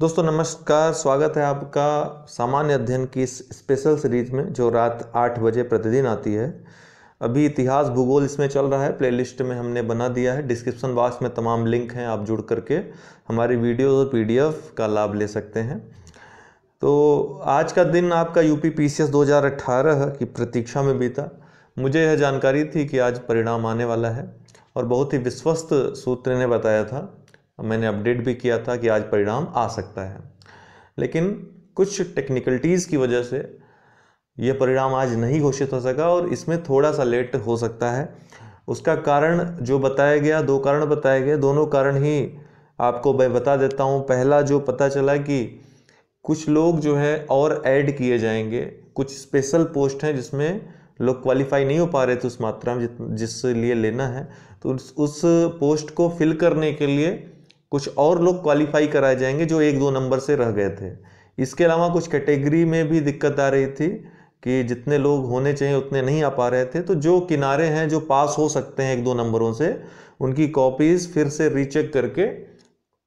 दोस्तों नमस्कार स्वागत है आपका सामान्य अध्ययन की इस स्पेशल सीरीज में जो रात आठ बजे प्रतिदिन आती है अभी इतिहास भूगोल इसमें चल रहा है प्लेलिस्ट में हमने बना दिया है डिस्क्रिप्शन बॉक्स में तमाम लिंक हैं आप जुड़ करके हमारी वीडियो और पी का लाभ ले सकते हैं तो आज का दिन आपका यूपी पी पी की प्रतीक्षा में बीता मुझे यह जानकारी थी कि आज परिणाम आने वाला है और बहुत ही विश्वस्त सूत्र ने बताया था मैंने अपडेट भी किया था कि आज परिणाम आ सकता है लेकिन कुछ टेक्निकलिटीज़ की वजह से यह परिणाम आज नहीं घोषित हो सका और इसमें थोड़ा सा लेट हो सकता है उसका कारण जो बताया गया दो कारण बताए गए दोनों कारण ही आपको मैं बता देता हूँ पहला जो पता चला कि कुछ लोग जो है और ऐड किए जाएंगे कुछ स्पेशल पोस्ट हैं जिसमें लोग क्वालिफाई नहीं हो पा रहे थे उस मात्रा में जिस लिए लेना है तो उस, उस पोस्ट को फिल करने के लिए कुछ और लोग क्वालिफाई कराए जाएंगे जो एक दो नंबर से रह गए थे इसके अलावा कुछ कैटेगरी में भी दिक्कत आ रही थी कि जितने लोग होने चाहिए उतने नहीं आ पा रहे थे तो जो किनारे हैं जो पास हो सकते हैं एक दो नंबरों से उनकी कॉपीज़ फिर से रीचेक करके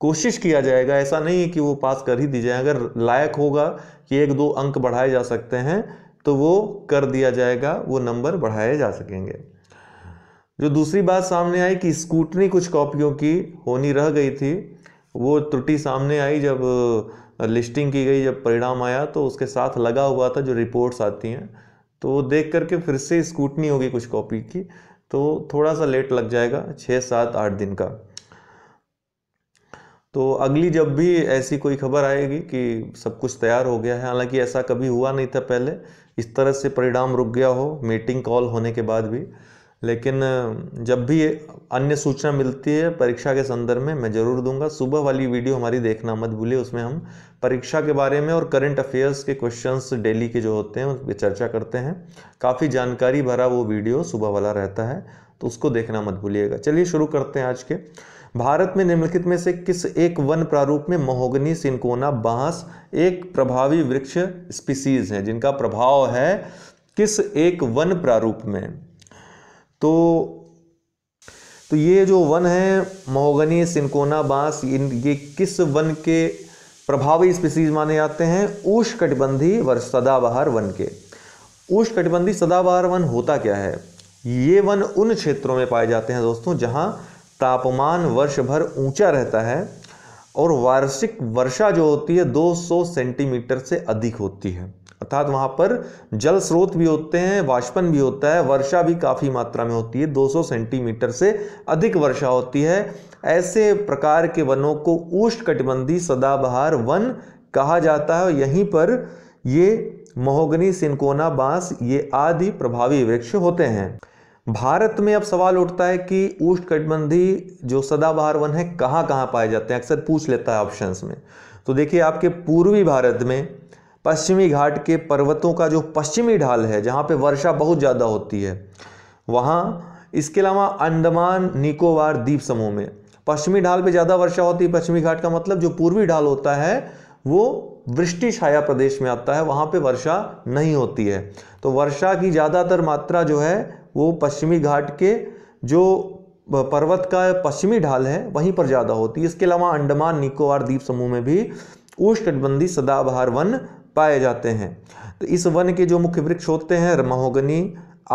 कोशिश किया जाएगा ऐसा नहीं है कि वो पास कर ही दी जाए अगर लायक होगा कि एक दो अंक बढ़ाए जा सकते हैं तो वो कर दिया जाएगा वो नंबर बढ़ाए जा सकेंगे जो दूसरी बात सामने आई कि स्कूटनी कुछ कॉपियों की होनी रह गई थी वो त्रुटि सामने आई जब लिस्टिंग की गई जब परिणाम आया तो उसके साथ लगा हुआ था जो रिपोर्ट्स आती हैं तो वो देख करके फिर से स्कूटनी होगी कुछ कॉपी की तो थोड़ा सा लेट लग जाएगा छः सात आठ दिन का तो अगली जब भी ऐसी कोई खबर आएगी कि सब कुछ तैयार हो गया है हालांकि ऐसा कभी हुआ नहीं था पहले इस तरह से परिणाम रुक गया हो मीटिंग कॉल होने के बाद भी लेकिन जब भी अन्य सूचना मिलती है परीक्षा के संदर्भ में मैं ज़रूर दूंगा सुबह वाली वीडियो हमारी देखना मत भूलिए उसमें हम परीक्षा के बारे में और करंट अफेयर्स के क्वेश्चंस डेली के जो होते हैं उस पर चर्चा करते हैं काफ़ी जानकारी भरा वो वीडियो सुबह वाला रहता है तो उसको देखना मत भूलिएगा चलिए शुरू करते हैं आज के भारत में निम्नलिखित में से किस एक वन प्रारूप में महोगनी सिंकोना बांस एक प्रभावी वृक्ष स्पीसीज हैं जिनका प्रभाव है किस एक वन प्रारूप में तो तो ये जो वन है महोगनी सिंकोना बांस इन ये किस वन के प्रभावी स्पीसीज माने जाते हैं कटिबंधी व सदाबहार वन के कटिबंधी सदाबहार वन होता क्या है ये वन उन क्षेत्रों में पाए जाते हैं दोस्तों जहां तापमान वर्ष भर ऊंचा रहता है और वार्षिक वर्षा जो होती है 200 सेंटीमीटर से अधिक होती है अर्थात वहाँ पर जल स्रोत भी होते हैं वाष्पन भी होता है वर्षा भी काफ़ी मात्रा में होती है 200 सेंटीमीटर से अधिक वर्षा होती है ऐसे प्रकार के वनों को ऊष्ट कटिबंधी सदाबहार वन कहा जाता है यहीं पर ये महोगनी सिंकोना बांस ये आदि प्रभावी वृक्ष होते हैं भारत में अब सवाल उठता है कि उष्णकटिबंधी जो सदाबहार वन है कहाँ कहाँ पाए जाते हैं अक्सर पूछ लेता है ऑप्शंस में तो देखिए आपके पूर्वी भारत में पश्चिमी घाट के पर्वतों का जो पश्चिमी ढाल है जहाँ पे वर्षा बहुत ज़्यादा होती है वहाँ इसके अलावा अंडमान निकोबार द्वीप समूह में पश्चिमी ढाल पे ज़्यादा वर्षा होती है पश्चिमी घाट का मतलब जो पूर्वी ढाल होता है वो वृष्टि छाया प्रदेश में आता है वहाँ पे वर्षा नहीं होती है तो वर्षा की ज़्यादातर मात्रा जो है वो पश्चिमी घाट के जो पर्वत का पश्चिमी ढाल है वहीं पर ज़्यादा होती है इसके अलावा अंडमान निकोबार द्वीप समूह में भी उष्णकटबंधी सदाबहार वन पाए जाते हैं तो इस वन के जो मुख्य वृक्ष होते हैं महोगनी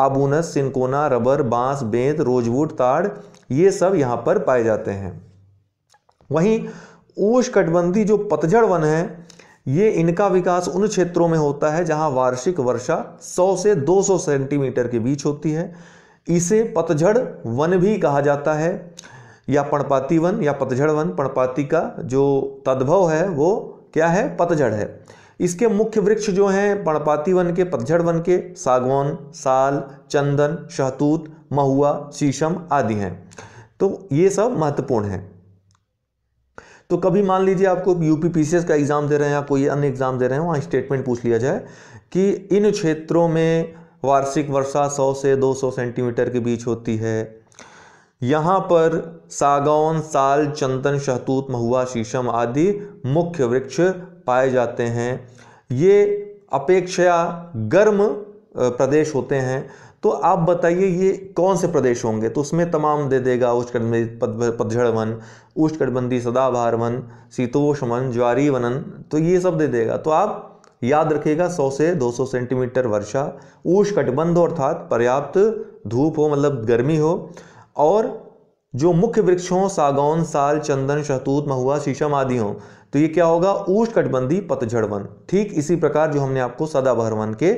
आबूनस सिंकोना रबर बांस बेंत रोजवुड ताड़ ये सब यहाँ पर पाए जाते हैं वहीं कटबंदी जो पतझड़ वन है ये इनका विकास उन क्षेत्रों में होता है जहाँ वार्षिक वर्षा 100 से 200 सेंटीमीटर के बीच होती है इसे पतझड़ वन भी कहा जाता है या पणपाती वन या पतझड़ वन पणपाती का जो तद्भव है वो क्या है पतझड़ है इसके मुख्य वृक्ष जो हैं पणपाती वन के पतझड़ वन के सागवान साल चंदन शहतूत महुआ शीशम आदि हैं तो ये सब महत्वपूर्ण हैं तो कभी मान लीजिए आपको यूपी का एग्ज़ाम दे रहे हैं या कोई अन्य एग्ज़ाम दे रहे हैं वहाँ स्टेटमेंट पूछ लिया जाए कि इन क्षेत्रों में वार्षिक वर्षा 100 से 200 सेंटीमीटर के बीच होती है यहाँ पर सागौन साल चंदन शहतूत महुआ शीशम आदि मुख्य वृक्ष पाए जाते हैं ये अपेक्षा गर्म प्रदेश होते हैं तो आप बताइए ये कौन से प्रदेश होंगे तो उसमें तमाम दे देगा उष्णकटिबंधी पतझड़ वन उष्णकटिबंधी सदाबहार वन शीतोष वन ज्वारी वनन तो ये सब दे देगा तो आप याद रखिएगा 100 से 200 सेंटीमीटर वर्षा ऊष्ण कटिबंध अर्थात पर्याप्त धूप हो मतलब गर्मी हो और जो मुख्य वृक्ष हों सागौन साल चंदन शहतूत महुआ शीशम आदि हों तो ये क्या होगा ऊष्णकटिबंधी पतझड़ वन ठीक इसी प्रकार जो हमने आपको सदाबहर वन के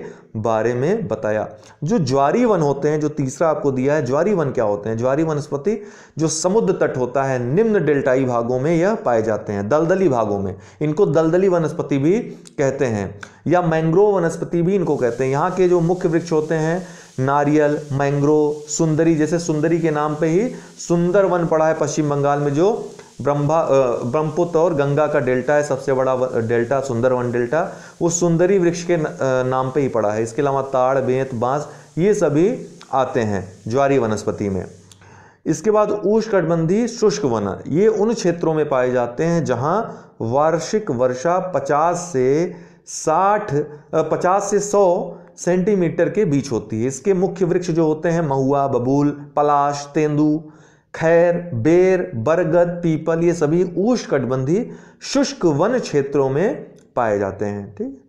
बारे में बताया जो ज्वारी वन होते हैं जो तीसरा आपको दिया है ज्वारी वन क्या होते हैं ज्वारी वनस्पति जो समुद्र तट होता है निम्न डेल्टाई भागों में यह पाए जाते हैं दलदली भागों में इनको दलदली वनस्पति भी कहते हैं या मैंग्रोव वनस्पति भी इनको कहते हैं यहाँ के जो मुख्य वृक्ष होते हैं नारियल मैंग्रो सुंदरी जैसे सुंदरी के नाम पे ही सुंदर वन पड़ा है पश्चिम बंगाल में जो ब्रह्मा ब्रह्मपुत्र और गंगा का डेल्टा है सबसे बड़ा डेल्टा सुंदर वन डेल्टा वो सुंदरी वृक्ष के नाम पे ही पड़ा है इसके अलावा ताड़ बेत बांस ये सभी आते हैं ज्वारी वनस्पति में इसके बाद कटबंधी शुष्क वन ये उन क्षेत्रों में पाए जाते हैं जहाँ वार्षिक वर्षा पचास से साठ पचास से सौ सेंटीमीटर के बीच होती है इसके मुख्य वृक्ष जो होते हैं महुआ बबूल पलाश तेंदू खैर बेर बरगद पीपल ये सभी ऊष्ण कटबंधी शुष्क वन क्षेत्रों में पाए जाते हैं ठीक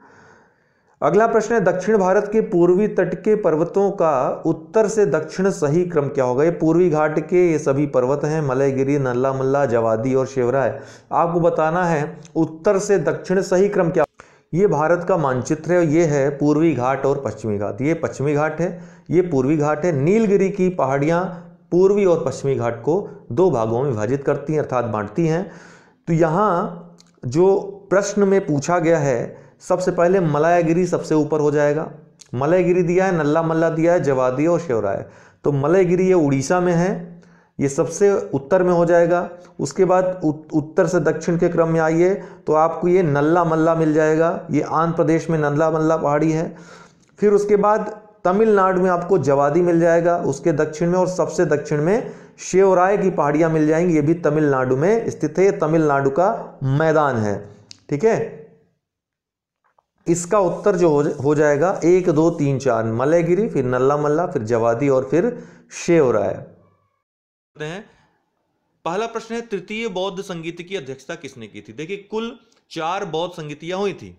अगला प्रश्न है दक्षिण भारत के पूर्वी तट के पर्वतों का उत्तर से दक्षिण सही क्रम क्या होगा ये पूर्वी घाट के ये सभी पर्वत हैं मलयगिरी नल्ला मल्ला जवादी और शिवराय आपको बताना है उत्तर से दक्षिण सही क्रम क्या ये भारत का मानचित्र है ये है पूर्वी घाट और पश्चिमी घाट ये पश्चिमी घाट है ये पूर्वी घाट है नीलगिरी की पहाड़ियाँ पूर्वी और पश्चिमी घाट को दो भागों में विभाजित करती हैं अर्थात बांटती हैं तो यहाँ जो प्रश्न में पूछा गया है सबसे पहले मलायागिरी सबसे ऊपर हो जाएगा मलयगिरी दिया है नल्ला मल्ला दिया है जवादी और शिवराय तो मलयगिरी ये उड़ीसा में है ये सबसे उत्तर में हो जाएगा उसके बाद उत्तर से दक्षिण के क्रम में आइए तो आपको ये नल्ला मल्ला मिल जाएगा ये आंध्र प्रदेश में नल्ला मल्ला पहाड़ी है फिर उसके बाद तमिलनाडु में आपको जवादी मिल जाएगा उसके दक्षिण में और सबसे दक्षिण में शेवराय की पहाड़ियाँ मिल जाएंगी ये भी तमिलनाडु में स्थित है ये तमिलनाडु का मैदान है ठीक है इसका उत्तर जो हो जाएगा एक दो तीन चार मलयगिरी फिर नल्ला मल्ला फिर जवादी और फिर शेवराय हैं पहला प्रश्न है तृतीय बौद्ध संगीत की अध्यक्षता किसने की थी देखिए कुल चार बौद्ध संगीतियां हुई थी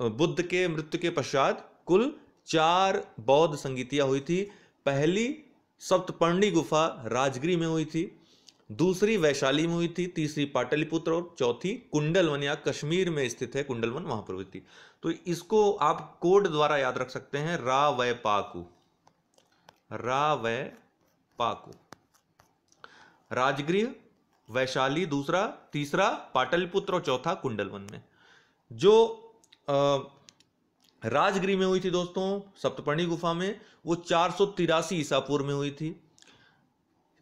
बुद्ध के मृत्यु के पश्चात कुल चार बौद्ध संगीतियां हुई थी पहली सप्तपर्णी गुफा राजगिरी में हुई थी दूसरी वैशाली में हुई थी तीसरी पाटलिपुत्र और चौथी कुंडलवन या कश्मीर में स्थित है कुंडलवन वहां पर हुई थी तो इसको आप कोड द्वारा याद रख सकते हैं रा व पाकू रा वै पाकू राजगृह वैशाली दूसरा तीसरा पाटलिपुत्र और चौथा कुंडलवन में जो राजगृह में हुई थी दोस्तों सप्तपर्णी गुफा में वो चार सौ तिरासी ईसापुर में हुई थी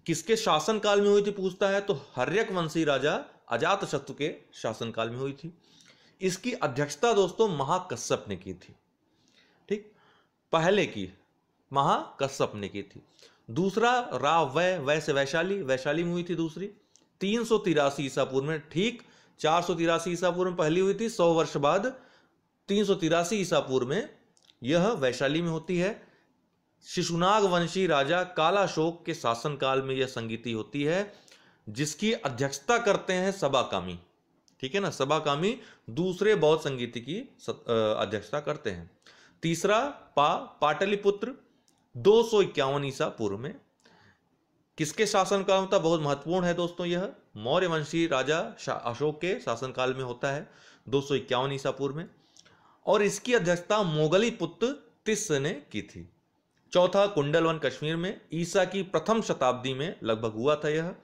किसके शासन काल में हुई थी पूछता है तो हर्यक वंशी राजा अजात शत्रु के शासन काल में हुई थी इसकी अध्यक्षता दोस्तों महाकश्यप ने की थी ठीक पहले की महाकश्यप ने की थी दूसरा राव वै वै से वैशाली वैशाली में हुई थी दूसरी तीन सौ तिरासी ईसा पूर्व में ठीक चार सौ तिरासी ईसा पूर्व में पहली हुई थी सौ वर्ष बाद तीन सौ तिरासी ईसा पूर्व में यह वैशाली में होती है शिशुनाग वंशी राजा कालाशोक के शासनकाल में यह संगीति होती है जिसकी अध्यक्षता करते हैं सबाकामी ठीक है ना सबाकामी दूसरे बौद्ध संगीति की अध्यक्षता करते हैं तीसरा पा पाटलिपुत्र दो सौ इक्यावन ईसा पूर्व में किसके शासनकाल होता बहुत महत्वपूर्ण है दोस्तों यह मौर्य वंशी राजा अशोक के शासनकाल में होता है दो सौ इक्यावन ईसा पूर्व में और इसकी अध्यक्षता मोगली पुत्र तिस्स ने की थी चौथा कुंडल वन कश्मीर में ईसा की प्रथम शताब्दी में लगभग हुआ था यह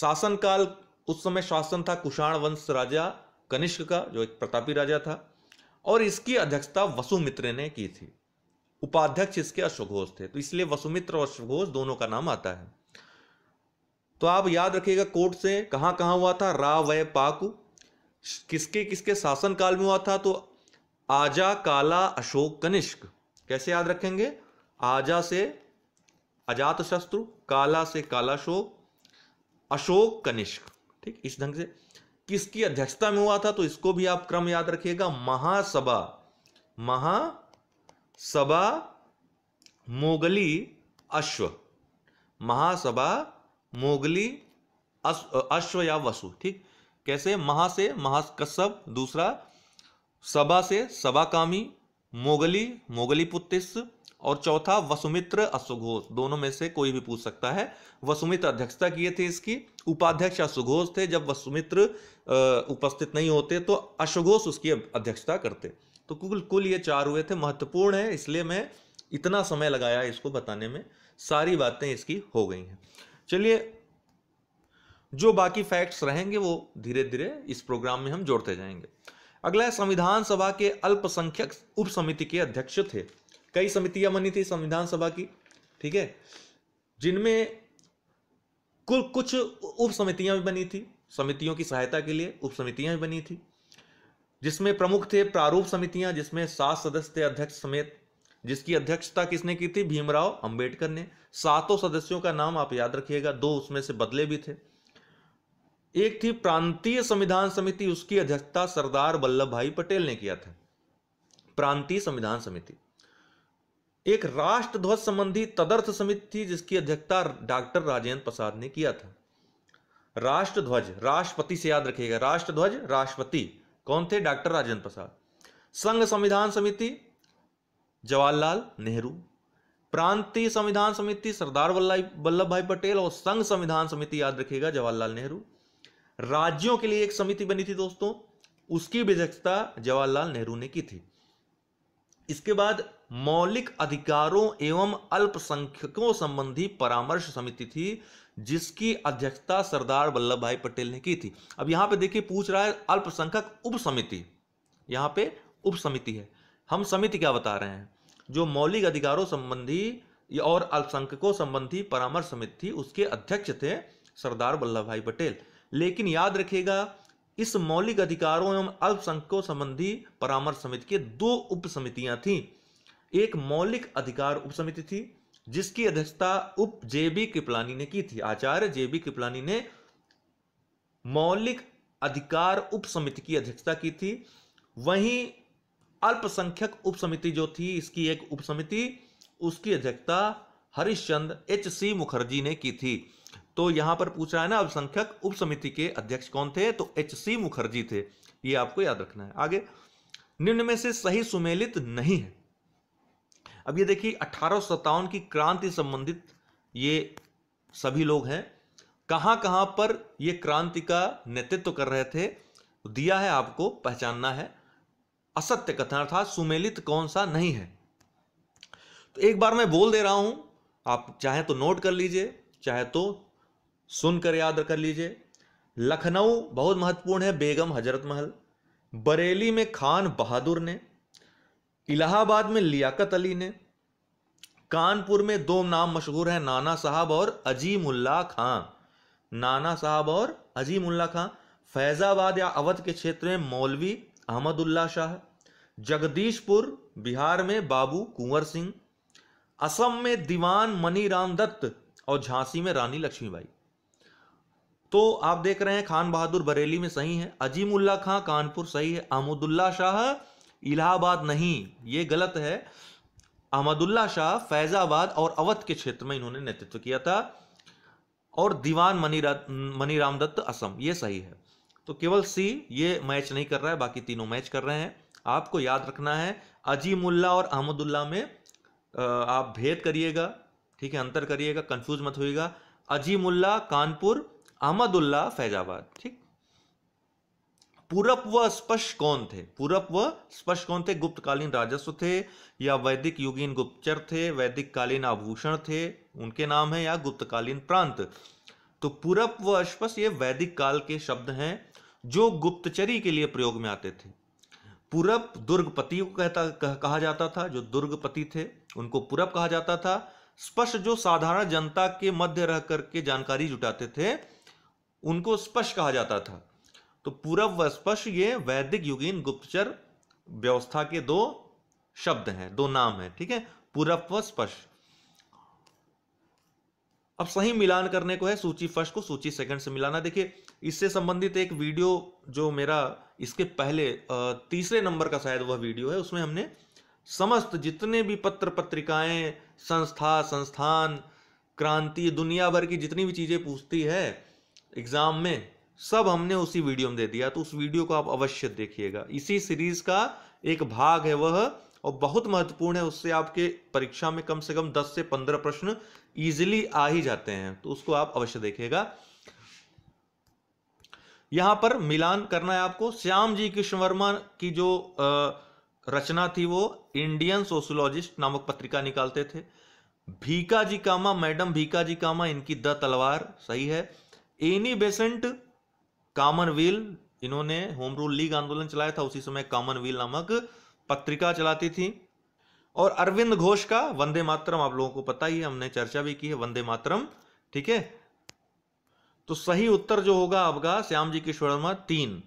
शासनकाल उस समय शासन था कुषाण वंश राजा कनिष्क का जो एक प्रतापी राजा था और इसकी अध्यक्षता वसुमित्र ने की थी उपाध्यक्ष इसके अश्वघोष थे तो इसलिए वसुमित्र और अश्वघोष दोनों का नाम आता है तो आप याद रखिएगा कोर्ट से कहां कहां हुआ था रा व पाकु किसके किसके शासन काल में हुआ था तो आजा काला अशोक कनिष्क कैसे याद रखेंगे आजा से अजात शत्रु काला से काला शोक अशोक कनिष्क ठीक इस ढंग से किसकी अध्यक्षता में हुआ था तो इसको भी आप क्रम याद रखिएगा महासभा महा सभा मोगली अश्व महासभा मोगली अश्व या वसु ठीक कैसे महा से महाकश्यप दूसरा सभा से सभाकामी मोगली मोगली पुत्रिस और चौथा वसुमित्र अश्वघोष दोनों में से कोई भी पूछ सकता है वसुमित्र अध्यक्षता किए थे इसकी उपाध्यक्ष अश्वघोष थे जब वसुमित्र उपस्थित नहीं होते तो अश्वघोष उसकी अध्यक्षता करते तो कुल कुल ये चार हुए थे महत्वपूर्ण है इसलिए मैं इतना समय लगाया इसको बताने में सारी बातें इसकी हो गई हैं चलिए जो बाकी फैक्ट्स रहेंगे वो धीरे धीरे इस प्रोग्राम में हम जोड़ते जाएंगे अगला है संविधान सभा के अल्पसंख्यक उप समिति के अध्यक्ष थे कई समितियां बनी थी संविधान सभा की ठीक है जिनमें कुल कुछ उप समितियां भी बनी थी समितियों की सहायता के लिए उप समितियां भी बनी थी जिसमें प्रमुख थे प्रारूप समितियां जिसमें सात सदस्य थे अध्यक्ष समेत जिसकी अध्यक्षता किसने की थी भीमराव अंबेडकर ने सातों सदस्यों का नाम आप याद रखिएगा दो उसमें से बदले भी थे एक थी प्रांतीय संविधान समिति उसकी अध्यक्षता सरदार वल्लभ भाई पटेल ने किया था प्रांतीय संविधान समिति एक राष्ट्र ध्वज संबंधी तदर्थ समिति थी जिसकी अध्यक्षता डॉक्टर राजेंद्र प्रसाद ने किया था राष्ट्र ध्वज राष्ट्रपति से याद रखिएगा राष्ट्र ध्वज राष्ट्रपति कौन थे डॉक्टर राजेंद्र प्रसाद संघ संविधान समिति जवाहरलाल नेहरू प्रांतीय संविधान समिति सरदार वल्लभ भाई पटेल और संघ संविधान समिति याद रखिएगा जवाहरलाल नेहरू राज्यों के लिए एक समिति बनी थी दोस्तों उसकी अध्यक्षता जवाहरलाल नेहरू ने की थी इसके बाद मौलिक अधिकारों एवं अल्पसंख्यकों संबंधी परामर्श समिति थी जिसकी अध्यक्षता सरदार वल्लभ भाई पटेल ने की थी अब यहां पे देखिए पूछ रहा है अल्पसंख्यक उप समिति यहां पर उप समिति है हम समिति क्या बता रहे हैं जो मौलिक अधिकारों संबंधी और अल्पसंख्यकों संबंधी परामर्श समिति थी उसके अध्यक्ष थे सरदार वल्लभ भाई पटेल लेकिन याद रखिएगा इस मौलिक अधिकारों एवं अल्पसंख्यकों संबंधी परामर्श समिति के दो उप समितियां थी एक मौलिक अधिकार उप समिति थी जिसकी अध्यक्षता उप जेबी किपलानी कृपलानी ने की थी आचार्य जेबी किपलानी कृपलानी ने मौलिक अधिकार उप समिति की अध्यक्षता की थी वहीं अल्पसंख्यक उप समिति जो थी इसकी एक उप समिति उसकी अध्यक्षता हरिश्चंद एच सी मुखर्जी ने की थी तो यहां पर पूछ रहा है ना अल्पसंख्यक उप समिति के अध्यक्ष कौन थे तो एच सी मुखर्जी थे ये आपको याद रखना है आगे निम्न में से सही सुमेलित नहीं है अब ये देखिए अठारह की क्रांति संबंधित ये सभी लोग हैं कहाँ कहाँ पर ये क्रांति का नेतृत्व कर रहे थे दिया है आपको पहचानना है असत्य कथन अर्थात सुमेलित कौन सा नहीं है तो एक बार मैं बोल दे रहा हूं आप चाहे तो नोट कर लीजिए चाहे तो सुनकर याद कर लीजिए लखनऊ बहुत महत्वपूर्ण है बेगम हजरत महल बरेली में खान बहादुर ने इलाहाबाद में लियाकत अली ने कानपुर में दो नाम मशहूर हैं नाना साहब और अजीमुल्ला खां नाना साहब और अजीमुल्ला खां फैज़ाबाद या अवध के क्षेत्र में मौलवी अहमदुल्ला शाह जगदीशपुर बिहार में बाबू कुंवर सिंह असम में दीवान राम दत्त और झांसी में रानी लक्ष्मीबाई तो आप देख रहे हैं खान बहादुर बरेली में सही है अजीमुल्ला खां कानपुर सही है अहमदुल्ला शाह इलाहाबाद नहीं ये गलत है अहमदुल्ला शाह फैजाबाद और अवध के क्षेत्र में इन्होंने नेतृत्व किया था और दीवान मनीरा मनीराम दत्त असम ये सही है तो केवल सी ये मैच नहीं कर रहा है बाकी तीनों मैच कर रहे हैं आपको याद रखना है अजीमुल्ला और अहमदुल्ला में आप भेद करिएगा ठीक है अंतर करिएगा कंफ्यूज मत होइएगा अजीमुल्ला कानपुर अहमदुल्ला फैजाबाद ठीक पूरब व स्पष्ट कौन थे पूरब व स्पष्ट कौन थे गुप्तकालीन राजस्व थे या वैदिक युगीन गुप्तचर थे वैदिक कालीन आभूषण थे उनके नाम है या गुप्तकालीन प्रांत तो पूरब व स्पष्ट ये वैदिक काल के शब्द हैं जो गुप्तचरी के लिए प्रयोग में आते थे पूरब दुर्गपति को कहता कह, कहा जाता था जो दुर्गपति थे उनको पूरब कहा जाता था स्पष्ट जो साधारण जनता के मध्य रह करके जानकारी जुटाते थे उनको स्पष्ट कहा जाता था तो पूरब व स्पष्ट ये वैदिक युगीन गुप्तचर व्यवस्था के दो शब्द हैं दो नाम हैं ठीक है पूरब व स्पर्श अब सही मिलान करने को है सूची फर्स्ट को सूची सेकंड से मिलाना देखिए इससे संबंधित एक वीडियो जो मेरा इसके पहले तीसरे नंबर का शायद वह वीडियो है उसमें हमने समस्त जितने भी पत्र पत्रिकाएं संस्था संस्थान क्रांति दुनिया भर की जितनी भी चीज़ें पूछती है एग्जाम में सब हमने उसी वीडियो में दे दिया तो उस वीडियो को आप अवश्य देखिएगा इसी सीरीज का एक भाग है वह और बहुत महत्वपूर्ण है उससे आपके परीक्षा में कम से कम 10 से 15 प्रश्न इजिली आ ही जाते हैं तो उसको आप अवश्य देखिएगा यहां पर मिलान करना है आपको श्याम जी कृष्ण वर्मा की जो रचना थी वो इंडियन सोशोलॉजिस्ट नामक पत्रिका निकालते थे भीका जी कामा मैडम भीका जी कामा इनकी द तलवार सही है एनी बेसेंट कॉमनवेल इन्होंने होम रूल लीग आंदोलन चलाया था उसी समय कॉमनवेल नामक पत्रिका चलाती थी और अरविंद घोष का वंदे मातरम आप लोगों को पता ही है हमने चर्चा भी की है वंदे मातरम ठीक है तो सही उत्तर जो होगा आपका श्याम जी किशोर वर्मा तीन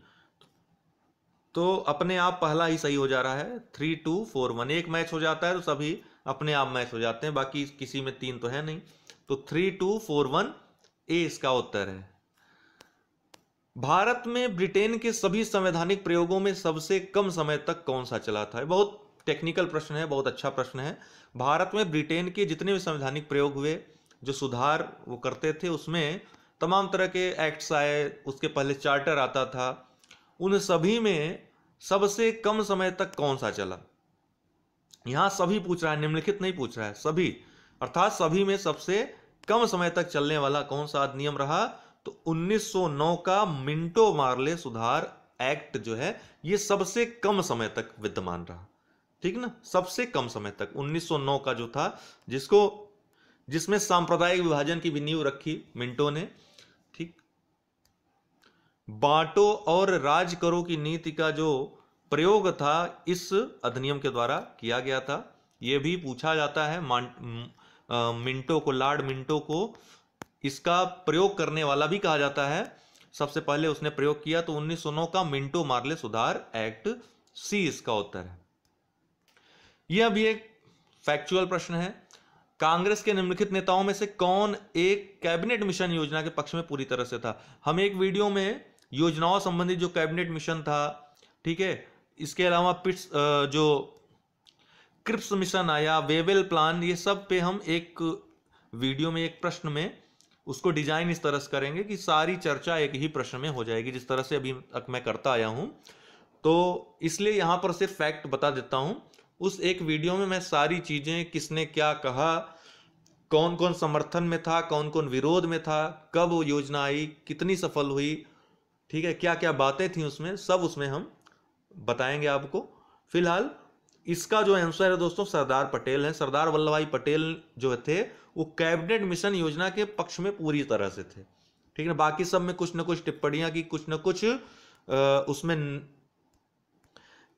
तो अपने आप पहला ही सही हो जा रहा है थ्री टू फोर वन एक मैच हो जाता है तो सभी अपने आप मैच हो जाते हैं बाकी किसी में तीन तो है नहीं तो three two four one A इसका उत्तर है भारत में ब्रिटेन के सभी संवैधानिक प्रयोगों में सबसे कम समय तक कौन सा चला था बहुत टेक्निकल प्रश्न है बहुत अच्छा प्रश्न है भारत में ब्रिटेन के जितने भी संवैधानिक प्रयोग हुए जो सुधार वो करते थे उसमें तमाम तरह के एक्ट्स आए उसके पहले चार्टर आता था उन सभी में सबसे कम समय तक कौन सा चला यहाँ सभी पूछ रहा है निम्नलिखित नहीं पूछ रहा है सभी अर्थात सभी में सबसे कम समय तक चलने वाला कौन सा अधिनियम रहा तो 1909 का मिंटो मार्ले सुधार एक्ट जो है ये सबसे कम समय तक विद्यमान रहा ठीक ना सबसे कम समय तक 1909 का जो था जिसको जिसमें सांप्रदायिक विभाजन की भी नींव रखी मिंटो ने ठीक बांटो और राज करो की नीति का जो प्रयोग था इस अधिनियम के द्वारा किया गया था यह भी पूछा जाता है मिंटो को लार्ड मिंटो को इसका प्रयोग करने वाला भी कहा जाता है सबसे पहले उसने प्रयोग किया तो उन्नीस का मिंटो मार्ले सुधार एक्ट सी इसका उत्तर है यह भी एक फैक्चुअल प्रश्न है कांग्रेस के निम्नलिखित नेताओं में से कौन एक कैबिनेट मिशन योजना के पक्ष में पूरी तरह से था हम एक वीडियो में योजनाओं संबंधी जो कैबिनेट मिशन था ठीक है इसके अलावा पिट्स जो क्रिप्स मिशन आया वेवेल प्लान ये सब पे हम एक वीडियो में एक प्रश्न में उसको डिजाइन इस तरह से करेंगे कि सारी चर्चा एक ही प्रश्न में हो जाएगी जिस तरह से अभी तक मैं करता आया हूँ तो इसलिए यहाँ पर सिर्फ फैक्ट बता देता हूँ उस एक वीडियो में मैं सारी चीज़ें किसने क्या कहा कौन कौन समर्थन में था कौन कौन विरोध में था कब वो योजना आई कितनी सफल हुई ठीक है क्या क्या बातें थी उसमें सब उसमें हम बताएंगे आपको फिलहाल इसका जो आंसर है दोस्तों सरदार पटेल है सरदार वल्लभ भाई पटेल जो थे वो कैबिनेट मिशन योजना के पक्ष में पूरी तरह से थे ठीक है बाकी सब में कुछ ना कुछ टिप्पणियां की कुछ ना कुछ उसमें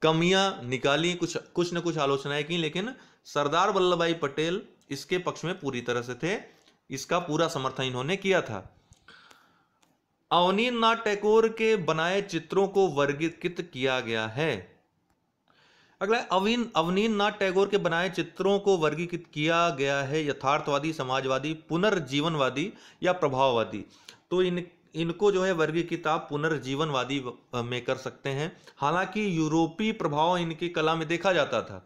कमियां निकाली कुछ कुछ ना कुछ आलोचनाएं की लेकिन सरदार वल्लभ भाई पटेल इसके पक्ष में पूरी तरह से थे इसका पूरा समर्थन इन्होंने किया था नाथ टैगोर के बनाए चित्रों को वर्गीकृत किया गया है अगला अवीन अवनीन नाथ टैगोर के बनाए चित्रों को वर्गीकृत किया गया है यथार्थवादी समाजवादी पुनर्जीवनवादी या प्रभाववादी तो इन इनको जो है वर्गीकृत आप पुनर्जीवनवादी में कर सकते हैं हालांकि यूरोपीय प्रभाव इनकी कला में देखा जाता था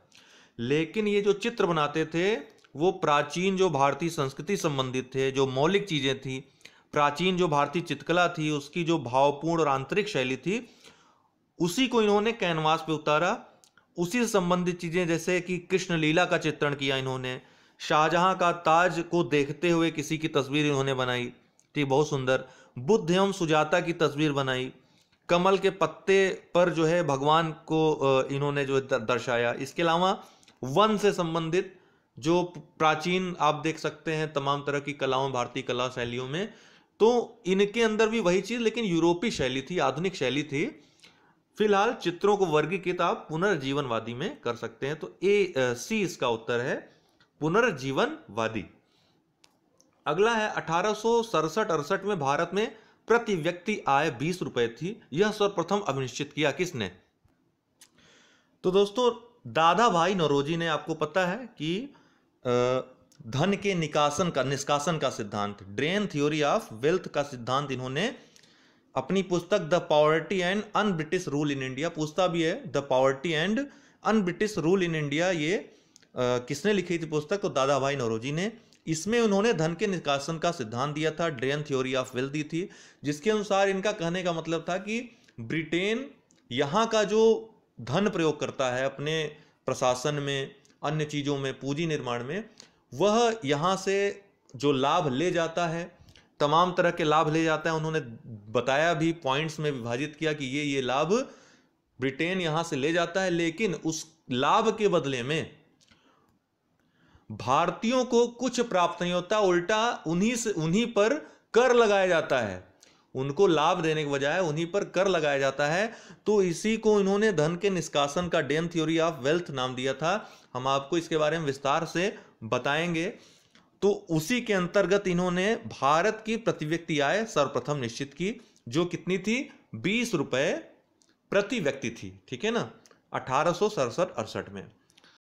लेकिन ये जो चित्र बनाते थे वो प्राचीन जो भारतीय संस्कृति संबंधित थे जो मौलिक चीज़ें थी प्राचीन जो भारतीय चित्रकला थी उसकी जो भावपूर्ण और आंतरिक शैली थी उसी को इन्होंने कैनवास पे उतारा उसी से संबंधित चीज़ें जैसे कि कृष्ण लीला का चित्रण किया इन्होंने शाहजहां का ताज को देखते हुए किसी की तस्वीर इन्होंने बनाई ठीक बहुत सुंदर बुद्ध एवं सुजाता की तस्वीर बनाई कमल के पत्ते पर जो है भगवान को इन्होंने जो दर्शाया इसके अलावा वन से संबंधित जो प्राचीन आप देख सकते हैं तमाम तरह की कलाओं भारतीय कला शैलियों में तो इनके अंदर भी वही चीज़ लेकिन यूरोपीय शैली थी आधुनिक शैली थी फिलहाल चित्रों को वर्गीकृत आप पुनर्जीवनवादी में कर सकते हैं तो ए सी इसका उत्तर है पुनर्जीवनवादी अगला है अठारह सड़सठ में भारत में प्रति व्यक्ति आय बीस रुपए थी यह सर्वप्रथम अभिनिश्चित किया किसने तो दोस्तों दादा भाई नरोजी ने आपको पता है कि धन के निकासन का निष्कासन का सिद्धांत ड्रेन थ्योरी ऑफ वेल्थ का सिद्धांत इन्होंने अपनी पुस्तक the poverty and un British rule in India पूछता भी है the poverty and un British rule in India ये आ, किसने लिखी थी पुस्तक तो दादा भाई नौरोजी ने इसमें उन्होंने धन के निष्कासन का सिद्धांत दिया था ड्रेन थ्योरी ऑफ वेल्थ दी थी जिसके अनुसार इनका कहने का मतलब था कि ब्रिटेन यहाँ का जो धन प्रयोग करता है अपने प्रशासन में अन्य चीज़ों में पूंजी निर्माण में वह यहाँ से जो लाभ ले जाता है तमाम तरह के लाभ ले जाता है उन्होंने बताया भी पॉइंट्स में विभाजित किया कि ये ये लाभ ब्रिटेन यहां से ले जाता है लेकिन उस लाभ के बदले में भारतीयों को कुछ प्राप्त नहीं होता उल्टा उन्हीं से उन्हीं पर कर लगाया जाता है उनको लाभ देने के बजाय उन्हीं पर कर लगाया जाता है तो इसी को इन्होंने धन के निष्कासन का डेन थ्योरी ऑफ वेल्थ नाम दिया था हम आपको इसके बारे में विस्तार से बताएंगे तो उसी के अंतर्गत इन्होंने भारत की प्रति व्यक्ति आय सर्वप्रथम निश्चित की जो कितनी थी बीस रुपए प्रति व्यक्ति थी ठीक है ना अठारह सौ सड़सठ अड़सठ में